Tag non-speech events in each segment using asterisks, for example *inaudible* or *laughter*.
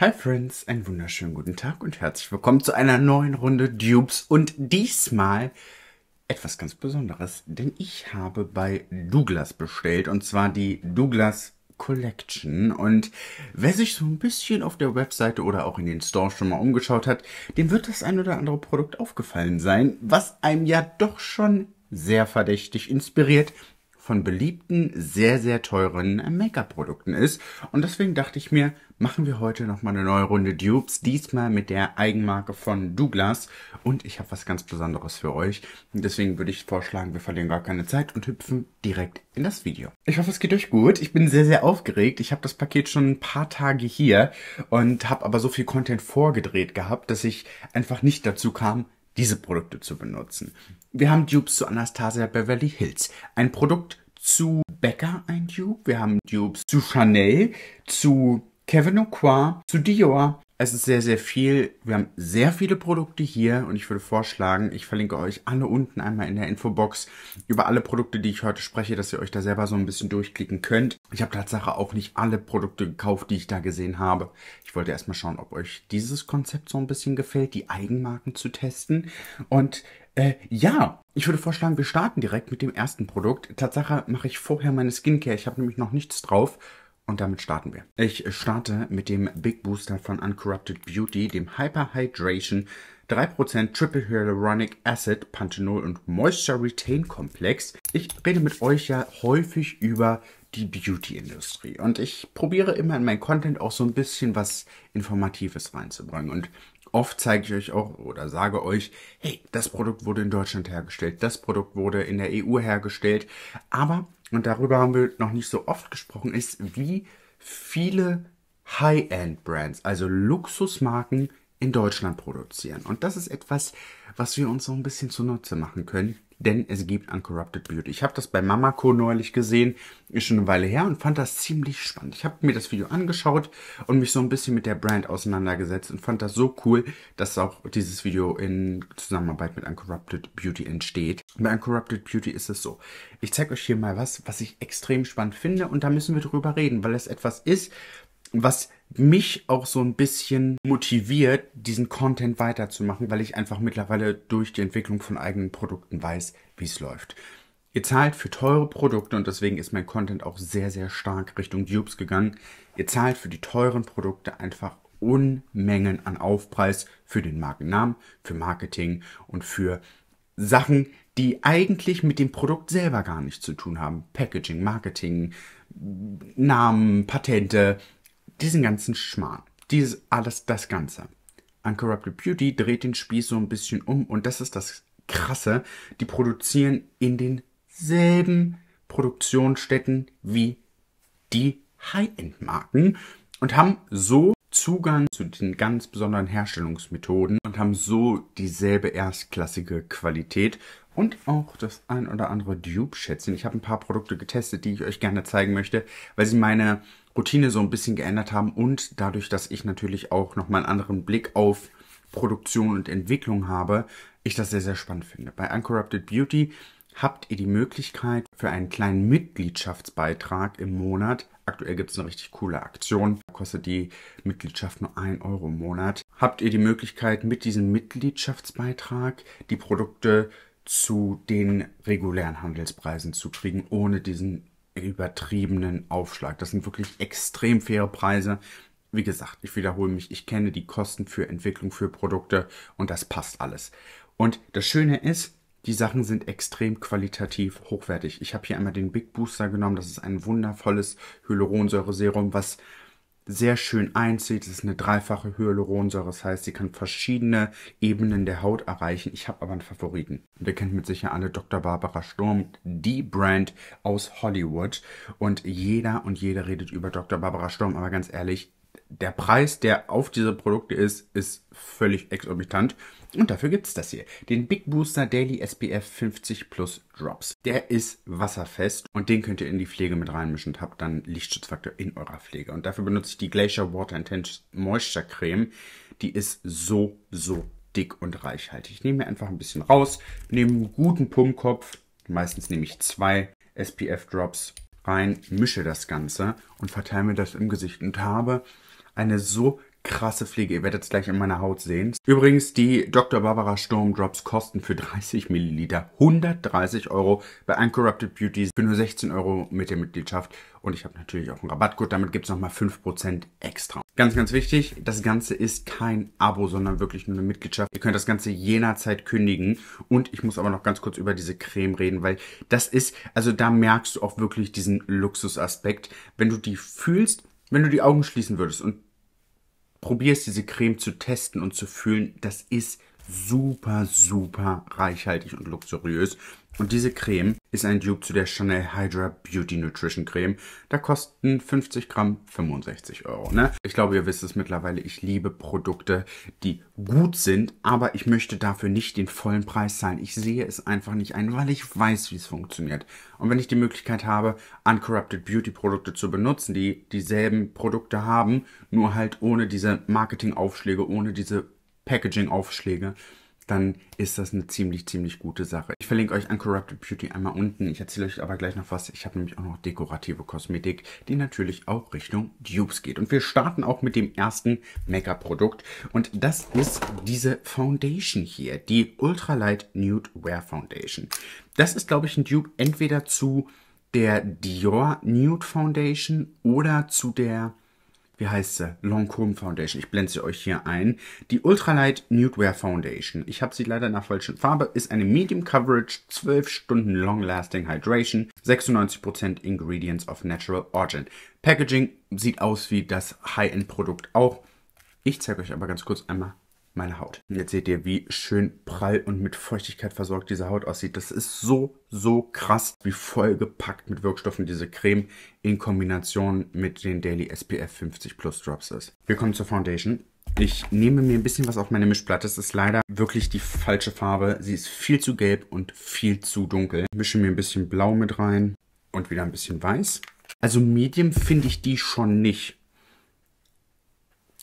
Hi Friends, einen wunderschönen guten Tag und herzlich willkommen zu einer neuen Runde Dupes und diesmal etwas ganz Besonderes, denn ich habe bei Douglas bestellt und zwar die Douglas Collection und wer sich so ein bisschen auf der Webseite oder auch in den Stores schon mal umgeschaut hat, dem wird das ein oder andere Produkt aufgefallen sein, was einem ja doch schon sehr verdächtig inspiriert von beliebten, sehr, sehr teuren Make-up-Produkten ist. Und deswegen dachte ich mir, machen wir heute nochmal eine neue Runde Dupes, diesmal mit der Eigenmarke von Douglas. Und ich habe was ganz Besonderes für euch. Deswegen würde ich vorschlagen, wir verlieren gar keine Zeit und hüpfen direkt in das Video. Ich hoffe, es geht euch gut. Ich bin sehr, sehr aufgeregt. Ich habe das Paket schon ein paar Tage hier und habe aber so viel Content vorgedreht gehabt, dass ich einfach nicht dazu kam, diese Produkte zu benutzen. Wir haben Dupes zu Anastasia Beverly Hills. Ein Produkt zu Becker, ein Dupe. Wir haben Dupes zu Chanel, zu Kevin O'Quarr zu Dior. Es ist sehr, sehr viel. Wir haben sehr viele Produkte hier und ich würde vorschlagen, ich verlinke euch alle unten einmal in der Infobox über alle Produkte, die ich heute spreche, dass ihr euch da selber so ein bisschen durchklicken könnt. Ich habe Tatsache auch nicht alle Produkte gekauft, die ich da gesehen habe. Ich wollte erstmal schauen, ob euch dieses Konzept so ein bisschen gefällt, die Eigenmarken zu testen. Und äh, ja, ich würde vorschlagen, wir starten direkt mit dem ersten Produkt. Tatsache mache ich vorher meine Skincare. Ich habe nämlich noch nichts drauf. Und damit starten wir. Ich starte mit dem Big Booster von Uncorrupted Beauty, dem Hyper Hydration 3% Triple Hyaluronic Acid, Panthenol und Moisture Retain Komplex. Ich rede mit euch ja häufig über die Beauty-Industrie und ich probiere immer in meinen Content auch so ein bisschen was Informatives reinzubringen und Oft zeige ich euch auch oder sage euch, hey, das Produkt wurde in Deutschland hergestellt, das Produkt wurde in der EU hergestellt, aber und darüber haben wir noch nicht so oft gesprochen, ist, wie viele High-End-Brands, also Luxusmarken, in Deutschland produzieren. Und das ist etwas, was wir uns so ein bisschen zunutze machen können denn es gibt Uncorrupted Beauty. Ich habe das bei Mamako neulich gesehen, ist schon eine Weile her und fand das ziemlich spannend. Ich habe mir das Video angeschaut und mich so ein bisschen mit der Brand auseinandergesetzt und fand das so cool, dass auch dieses Video in Zusammenarbeit mit Uncorrupted Beauty entsteht. Bei Uncorrupted Beauty ist es so. Ich zeige euch hier mal was, was ich extrem spannend finde und da müssen wir drüber reden, weil es etwas ist, was mich auch so ein bisschen motiviert, diesen Content weiterzumachen, weil ich einfach mittlerweile durch die Entwicklung von eigenen Produkten weiß, wie es läuft. Ihr zahlt für teure Produkte und deswegen ist mein Content auch sehr, sehr stark Richtung Dupes gegangen. Ihr zahlt für die teuren Produkte einfach Unmengen an Aufpreis für den Markennamen, für Marketing und für Sachen, die eigentlich mit dem Produkt selber gar nichts zu tun haben. Packaging, Marketing, Namen, Patente, diesen ganzen Schmarrn, dieses alles, das Ganze. Uncorrupted Beauty dreht den Spieß so ein bisschen um und das ist das Krasse. Die produzieren in denselben Produktionsstätten wie die High-End-Marken und haben so Zugang zu den ganz besonderen Herstellungsmethoden und haben so dieselbe erstklassige Qualität und auch das ein oder andere Dupe-Schätzchen. Ich habe ein paar Produkte getestet, die ich euch gerne zeigen möchte, weil sie meine Routine so ein bisschen geändert haben und dadurch, dass ich natürlich auch nochmal einen anderen Blick auf Produktion und Entwicklung habe, ich das sehr, sehr spannend finde. Bei Uncorrupted Beauty habt ihr die Möglichkeit für einen kleinen Mitgliedschaftsbeitrag im Monat. Aktuell gibt es eine richtig coole Aktion. Kostet die Mitgliedschaft nur 1 Euro im Monat. Habt ihr die Möglichkeit, mit diesem Mitgliedschaftsbeitrag die Produkte zu den regulären Handelspreisen zu kriegen, ohne diesen übertriebenen Aufschlag. Das sind wirklich extrem faire Preise. Wie gesagt, ich wiederhole mich, ich kenne die Kosten für Entwicklung, für Produkte und das passt alles. Und das Schöne ist, die Sachen sind extrem qualitativ hochwertig. Ich habe hier einmal den Big Booster genommen. Das ist ein wundervolles Hyaluronsäure-Serum, was sehr schön einzieht. Es ist eine dreifache Hyaluronsäure, das heißt, sie kann verschiedene Ebenen der Haut erreichen. Ich habe aber einen Favoriten. Und ihr kennt mit sicher alle Dr. Barbara Sturm, die Brand aus Hollywood. Und jeder und jede redet über Dr. Barbara Sturm, aber ganz ehrlich, der Preis, der auf diese Produkte ist, ist völlig exorbitant. Und dafür gibt es das hier, den Big Booster Daily SPF 50 Plus Drops. Der ist wasserfest und den könnt ihr in die Pflege mit reinmischen und habt dann Lichtschutzfaktor in eurer Pflege. Und dafür benutze ich die Glacier Water Intense Moisture Creme. Die ist so, so dick und reichhaltig. Ich nehme mir einfach ein bisschen raus, nehme einen guten Pumpkopf, meistens nehme ich zwei SPF Drops rein, mische das Ganze und verteile mir das im Gesicht und habe eine so krasse Fliege. Ihr werdet es gleich in meiner Haut sehen. Übrigens, die Dr. Barbara Storm Drops kosten für 30 Milliliter 130 Euro bei Uncorrupted Beauty für nur 16 Euro mit der Mitgliedschaft. Und ich habe natürlich auch einen Rabattcode, damit gibt es nochmal 5% extra. Ganz, ganz wichtig, das Ganze ist kein Abo, sondern wirklich nur eine Mitgliedschaft. Ihr könnt das Ganze jenerzeit kündigen. Und ich muss aber noch ganz kurz über diese Creme reden, weil das ist, also da merkst du auch wirklich diesen Luxusaspekt. Wenn du die fühlst, wenn du die Augen schließen würdest und probierst, diese Creme zu testen und zu fühlen, das ist super, super reichhaltig und luxuriös. Und diese Creme ist ein Dupe zu der Chanel Hydra Beauty Nutrition Creme. Da kosten 50 Gramm 65 Euro. Ne? Ich glaube, ihr wisst es mittlerweile, ich liebe Produkte, die gut sind, aber ich möchte dafür nicht den vollen Preis zahlen. Ich sehe es einfach nicht ein, weil ich weiß, wie es funktioniert. Und wenn ich die Möglichkeit habe, Uncorrupted Beauty Produkte zu benutzen, die dieselben Produkte haben, nur halt ohne diese Marketingaufschläge, ohne diese Packaging-Aufschläge, dann ist das eine ziemlich, ziemlich gute Sache. Ich verlinke euch Uncorrupted Beauty einmal unten. Ich erzähle euch aber gleich noch was. Ich habe nämlich auch noch dekorative Kosmetik, die natürlich auch Richtung Dupes geht. Und wir starten auch mit dem ersten Make-up-Produkt. Und das ist diese Foundation hier, die Ultralight Nude Wear Foundation. Das ist, glaube ich, ein Dupe entweder zu der Dior Nude Foundation oder zu der wie heißt sie? Lancôme Foundation. Ich blende sie euch hier ein. Die Ultralight Nude Wear Foundation. Ich habe sie leider in der falschen Farbe. Ist eine Medium Coverage, 12 Stunden Long Lasting Hydration, 96% Ingredients of Natural Origin. Packaging sieht aus wie das High-End-Produkt auch. Ich zeige euch aber ganz kurz einmal, meine Haut. Jetzt seht ihr, wie schön prall und mit Feuchtigkeit versorgt diese Haut aussieht. Das ist so, so krass, wie vollgepackt mit Wirkstoffen diese Creme in Kombination mit den Daily SPF 50 Plus Drops ist. Wir kommen zur Foundation. Ich nehme mir ein bisschen was auf meine Mischplatte. Es ist leider wirklich die falsche Farbe. Sie ist viel zu gelb und viel zu dunkel. Ich mische mir ein bisschen Blau mit rein und wieder ein bisschen Weiß. Also Medium finde ich die schon nicht.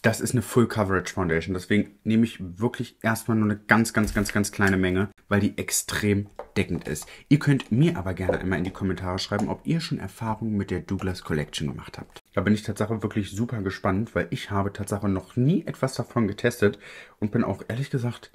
Das ist eine Full Coverage Foundation. Deswegen nehme ich wirklich erstmal nur eine ganz, ganz, ganz, ganz kleine Menge, weil die extrem deckend ist. Ihr könnt mir aber gerne einmal in die Kommentare schreiben, ob ihr schon Erfahrungen mit der Douglas Collection gemacht habt. Da bin ich tatsächlich wirklich super gespannt, weil ich habe tatsächlich noch nie etwas davon getestet und bin auch ehrlich gesagt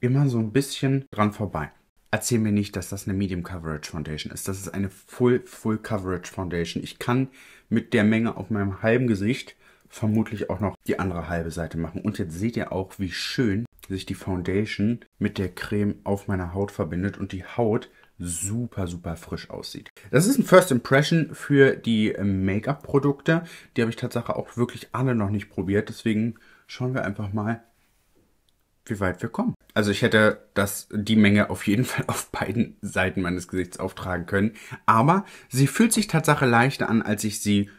immer so ein bisschen dran vorbei. Erzähl mir nicht, dass das eine Medium Coverage Foundation ist. Das ist eine Full, Full Coverage Foundation. Ich kann mit der Menge auf meinem halben Gesicht vermutlich auch noch die andere halbe Seite machen. Und jetzt seht ihr auch, wie schön sich die Foundation mit der Creme auf meiner Haut verbindet und die Haut super, super frisch aussieht. Das ist ein First Impression für die ähm, Make-up-Produkte. Die habe ich tatsächlich auch wirklich alle noch nicht probiert. Deswegen schauen wir einfach mal, wie weit wir kommen. Also ich hätte das, die Menge auf jeden Fall auf beiden Seiten meines Gesichts auftragen können. Aber sie fühlt sich tatsächlich leichter an, als ich sie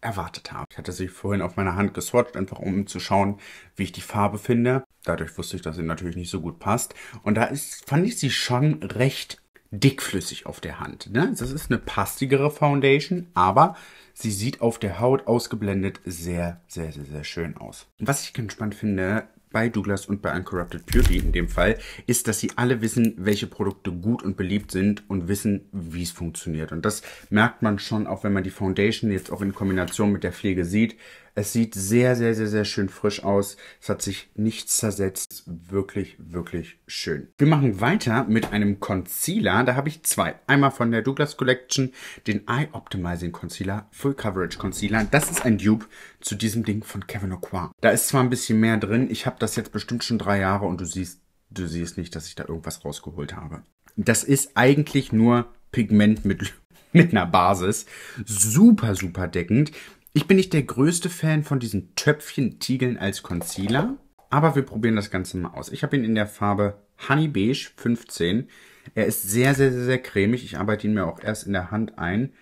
erwartet habe. Ich hatte sie vorhin auf meiner Hand geswatcht, einfach um zu schauen, wie ich die Farbe finde. Dadurch wusste ich, dass sie natürlich nicht so gut passt. Und da ist, fand ich sie schon recht dickflüssig auf der Hand. Ne? Das ist eine pastigere Foundation, aber sie sieht auf der Haut ausgeblendet sehr, sehr, sehr, sehr schön aus. Was ich ganz spannend finde, bei Douglas und bei Uncorrupted Beauty in dem Fall, ist, dass sie alle wissen, welche Produkte gut und beliebt sind und wissen, wie es funktioniert. Und das merkt man schon, auch wenn man die Foundation jetzt auch in Kombination mit der Pflege sieht, es sieht sehr, sehr, sehr, sehr schön frisch aus. Es hat sich nichts zersetzt. Wirklich, wirklich schön. Wir machen weiter mit einem Concealer. Da habe ich zwei. Einmal von der Douglas Collection, den Eye Optimizing Concealer, Full Coverage Concealer. Das ist ein Dupe zu diesem Ding von Kevin O'Quarr. Da ist zwar ein bisschen mehr drin. Ich habe das jetzt bestimmt schon drei Jahre und du siehst, du siehst nicht, dass ich da irgendwas rausgeholt habe. Das ist eigentlich nur Pigment mit *laughs* mit einer Basis. Super, super deckend. Ich bin nicht der größte Fan von diesen Töpfchen-Tiegeln als Concealer, aber wir probieren das Ganze mal aus. Ich habe ihn in der Farbe Honey Beige 15. Er ist sehr, sehr, sehr, sehr cremig. Ich arbeite ihn mir auch erst in der Hand ein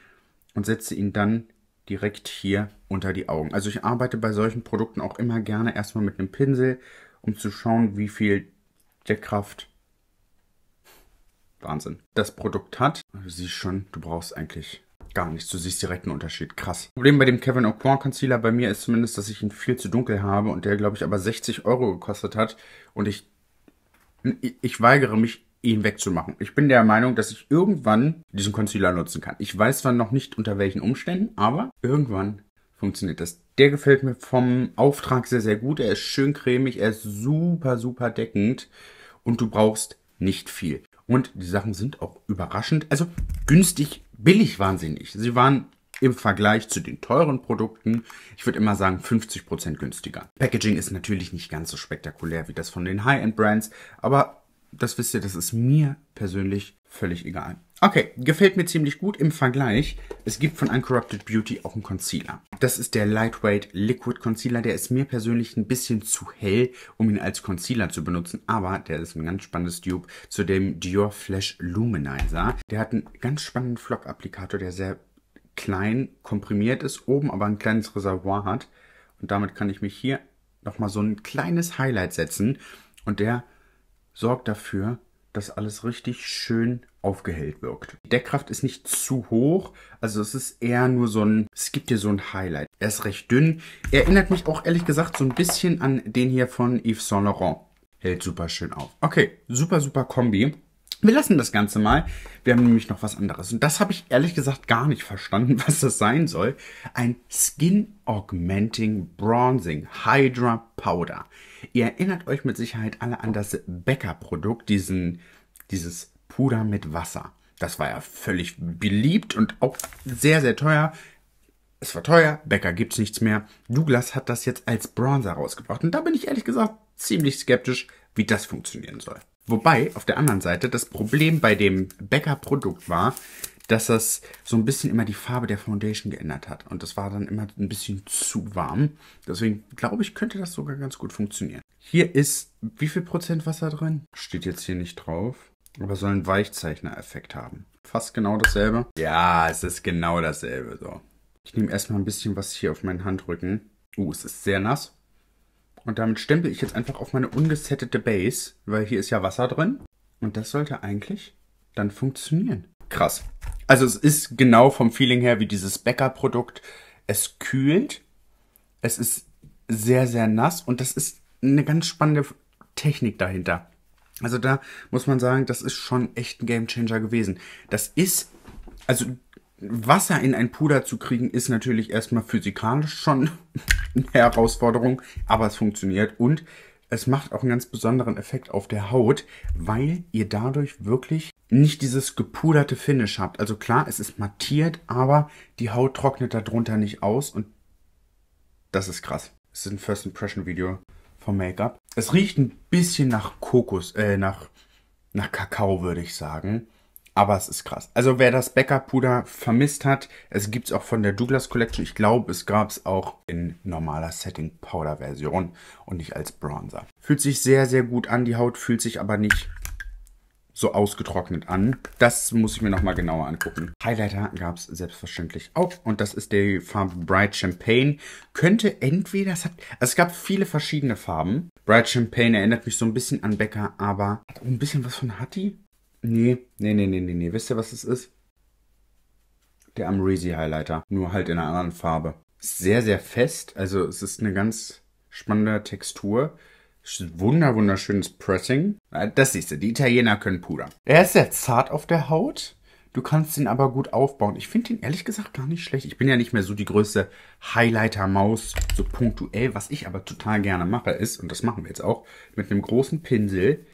und setze ihn dann direkt hier unter die Augen. Also ich arbeite bei solchen Produkten auch immer gerne erstmal mit einem Pinsel, um zu schauen, wie viel Deckkraft Wahnsinn. Das Produkt hat, du also siehst schon, du brauchst eigentlich Gar nichts, du siehst direkt einen Unterschied. Krass. Problem bei dem Kevin O'Quan Concealer bei mir ist zumindest, dass ich ihn viel zu dunkel habe und der, glaube ich, aber 60 Euro gekostet hat und ich, ich weigere mich, ihn wegzumachen. Ich bin der Meinung, dass ich irgendwann diesen Concealer nutzen kann. Ich weiß zwar noch nicht unter welchen Umständen, aber irgendwann funktioniert das. Der gefällt mir vom Auftrag sehr, sehr gut. Er ist schön cremig, er ist super, super deckend und du brauchst nicht viel. Und die Sachen sind auch überraschend, also günstig Billig waren sie nicht. Sie waren im Vergleich zu den teuren Produkten, ich würde immer sagen 50% günstiger. Packaging ist natürlich nicht ganz so spektakulär wie das von den High-End-Brands, aber das wisst ihr, das ist mir persönlich völlig egal. Okay, gefällt mir ziemlich gut im Vergleich. Es gibt von Uncorrupted Beauty auch einen Concealer. Das ist der Lightweight Liquid Concealer. Der ist mir persönlich ein bisschen zu hell, um ihn als Concealer zu benutzen. Aber der ist ein ganz spannendes Dupe zu dem Dior Flash Luminizer. Der hat einen ganz spannenden Flock-Applikator, der sehr klein komprimiert ist, oben aber ein kleines Reservoir hat. Und damit kann ich mich hier nochmal so ein kleines Highlight setzen. Und der sorgt dafür, dass alles richtig schön aufgehellt wirkt. Die Deckkraft ist nicht zu hoch, also es ist eher nur so ein, es gibt dir so ein Highlight. Er ist recht dünn, erinnert mich auch ehrlich gesagt so ein bisschen an den hier von Yves Saint Laurent. Hält super schön auf. Okay, super, super Kombi. Wir lassen das Ganze mal. Wir haben nämlich noch was anderes. Und das habe ich ehrlich gesagt gar nicht verstanden, *laughs* was das sein soll. Ein Skin Augmenting Bronzing Hydra Powder. Ihr erinnert euch mit Sicherheit alle an das Becker-Produkt, diesen, dieses Puder mit Wasser. Das war ja völlig beliebt und auch sehr, sehr teuer. Es war teuer, Becker es nichts mehr. Douglas hat das jetzt als Bronzer rausgebracht. Und da bin ich ehrlich gesagt ziemlich skeptisch, wie das funktionieren soll. Wobei auf der anderen Seite das Problem bei dem Bäcker-Produkt war, dass das so ein bisschen immer die Farbe der Foundation geändert hat. Und das war dann immer ein bisschen zu warm. Deswegen glaube ich, könnte das sogar ganz gut funktionieren. Hier ist wie viel Prozent Wasser drin? Steht jetzt hier nicht drauf. Aber soll einen Weichzeichner-Effekt haben. Fast genau dasselbe. Ja, es ist genau dasselbe so. Ich nehme erstmal ein bisschen was hier auf meinen Handrücken. Uh, es ist sehr nass. Und damit stempel ich jetzt einfach auf meine ungesettete Base, weil hier ist ja Wasser drin. Und das sollte eigentlich dann funktionieren. Krass. Also es ist genau vom Feeling her wie dieses Bäckerprodukt. Es kühlt, es ist sehr, sehr nass und das ist eine ganz spannende Technik dahinter. Also da muss man sagen, das ist schon echt ein Gamechanger gewesen. Das ist, also Wasser in ein Puder zu kriegen, ist natürlich erstmal physikalisch schon *laughs* eine Herausforderung, aber es funktioniert und es macht auch einen ganz besonderen Effekt auf der Haut, weil ihr dadurch wirklich nicht dieses gepuderte Finish habt. Also klar, es ist mattiert, aber die Haut trocknet darunter nicht aus und das ist krass. Es ist ein First Impression Video vom Make-up. Es riecht ein bisschen nach Kokos, äh, nach, nach Kakao, würde ich sagen. Aber es ist krass. Also wer das Bäckerpuder vermisst hat, es gibt es auch von der Douglas Collection. Ich glaube, es gab es auch in normaler Setting Powder Version und nicht als Bronzer. Fühlt sich sehr, sehr gut an. Die Haut fühlt sich aber nicht so ausgetrocknet an. Das muss ich mir nochmal genauer angucken. Highlighter gab es selbstverständlich auch. Und das ist die Farbe Bright Champagne. Könnte entweder... Es, hat, also es gab viele verschiedene Farben. Bright Champagne erinnert mich so ein bisschen an Becker, aber hat auch ein bisschen was von Hattie. Nee, nee, nee, nee, nee, nee. Wisst ihr, was es ist? Der Amrezy Highlighter. Nur halt in einer anderen Farbe. Ist sehr, sehr fest. Also es ist eine ganz spannende Textur. Wunder, wunderschönes Pressing. Ah, das siehst du, die Italiener können Puder. Er ist sehr zart auf der Haut. Du kannst ihn aber gut aufbauen. Ich finde ihn ehrlich gesagt gar nicht schlecht. Ich bin ja nicht mehr so die größte Highlighter-Maus, so punktuell. Was ich aber total gerne mache ist, und das machen wir jetzt auch, mit einem großen Pinsel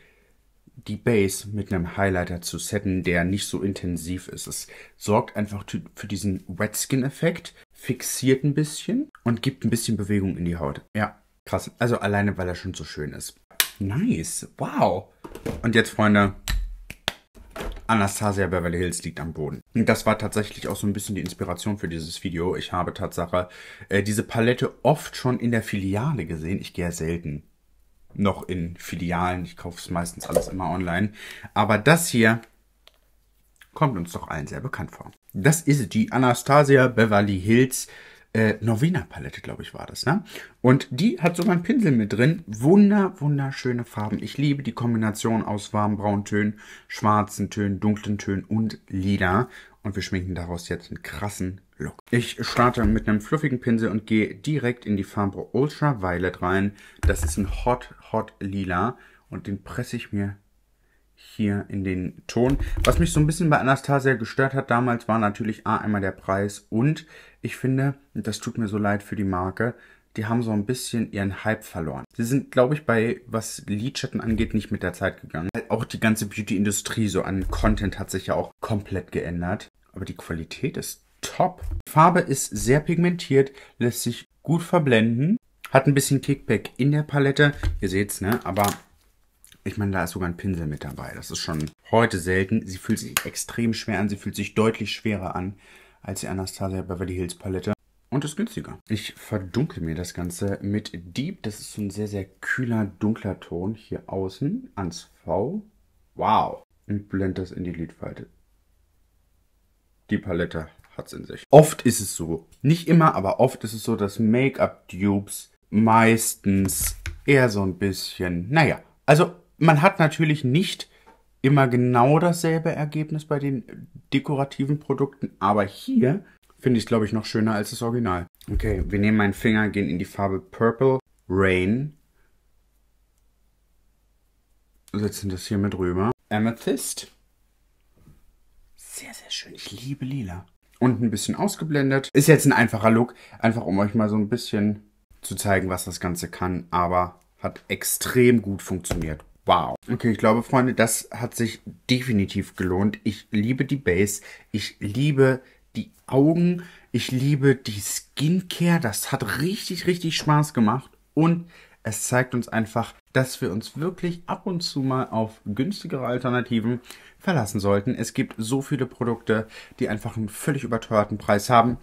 die Bass mit einem Highlighter zu setten, der nicht so intensiv ist. Es sorgt einfach für diesen wetskin Effekt, fixiert ein bisschen und gibt ein bisschen Bewegung in die Haut. Ja, krass. Also alleine, weil er schon so schön ist. Nice. Wow. Und jetzt, Freunde, Anastasia Beverly Hills liegt am Boden. Und das war tatsächlich auch so ein bisschen die Inspiration für dieses Video. Ich habe Tatsache äh, diese Palette oft schon in der Filiale gesehen. Ich gehe ja selten noch in Filialen. Ich kaufe es meistens alles immer online. Aber das hier kommt uns doch allen sehr bekannt vor. Das ist die Anastasia Beverly Hills äh, Novena Palette, glaube ich, war das, ne? Und die hat sogar einen Pinsel mit drin. Wunder, wunderschöne Farben. Ich liebe die Kombination aus warmen Brauntönen, schwarzen Tönen, dunklen Tönen und Lila. Und wir schminken daraus jetzt einen krassen Look. Ich starte mit einem fluffigen Pinsel und gehe direkt in die Farbe Ultra Violet rein. Das ist ein Hot Hot Lila und den presse ich mir hier in den Ton. Was mich so ein bisschen bei Anastasia gestört hat damals, war natürlich A, einmal der Preis und ich finde, das tut mir so leid für die Marke, die haben so ein bisschen ihren Hype verloren. Sie sind, glaube ich, bei was Lidschatten angeht, nicht mit der Zeit gegangen. Auch die ganze Beauty-Industrie so an Content hat sich ja auch komplett geändert. Aber die Qualität ist top. Die Farbe ist sehr pigmentiert, lässt sich gut verblenden. Hat ein bisschen Kickback in der Palette. Ihr seht's, ne? Aber ich meine, da ist sogar ein Pinsel mit dabei. Das ist schon heute selten. Sie fühlt sich extrem schwer an. Sie fühlt sich deutlich schwerer an als die Anastasia Beverly Hills Palette. Und ist günstiger. Ich verdunkle mir das Ganze mit Deep. Das ist so ein sehr, sehr kühler, dunkler Ton hier außen ans V. Wow. Und blende das in die Lidfalte. Die Palette hat es in sich. Oft ist es so, nicht immer, aber oft ist es so, dass Make-up-Dupes meistens eher so ein bisschen, naja, also man hat natürlich nicht immer genau dasselbe Ergebnis bei den dekorativen Produkten, aber hier finde ich es, glaube ich, noch schöner als das Original. Okay, wir nehmen meinen Finger, gehen in die Farbe Purple Rain, setzen das hier mit rüber. Amethyst. Sehr, sehr schön. Ich liebe lila unten ein bisschen ausgeblendet. Ist jetzt ein einfacher Look, einfach um euch mal so ein bisschen zu zeigen, was das Ganze kann, aber hat extrem gut funktioniert. Wow. Okay, ich glaube, Freunde, das hat sich definitiv gelohnt. Ich liebe die Base, ich liebe die Augen, ich liebe die Skincare. Das hat richtig, richtig Spaß gemacht und es zeigt uns einfach, dass wir uns wirklich ab und zu mal auf günstigere Alternativen verlassen sollten. Es gibt so viele Produkte, die einfach einen völlig überteuerten Preis haben.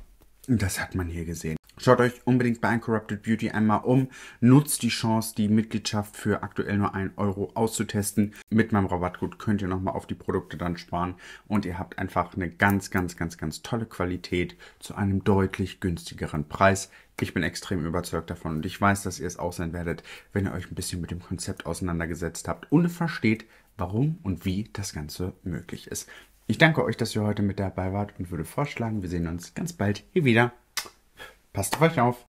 Das hat man hier gesehen. Schaut euch unbedingt bei Uncorrupted Beauty einmal um. Nutzt die Chance, die Mitgliedschaft für aktuell nur 1 Euro auszutesten. Mit meinem Rabattgut könnt ihr nochmal auf die Produkte dann sparen. Und ihr habt einfach eine ganz, ganz, ganz, ganz tolle Qualität zu einem deutlich günstigeren Preis. Ich bin extrem überzeugt davon und ich weiß, dass ihr es auch sein werdet, wenn ihr euch ein bisschen mit dem Konzept auseinandergesetzt habt und versteht, warum und wie das Ganze möglich ist. Ich danke euch, dass ihr heute mit dabei wart und würde vorschlagen, wir sehen uns ganz bald hier wieder. Passt auf euch auf!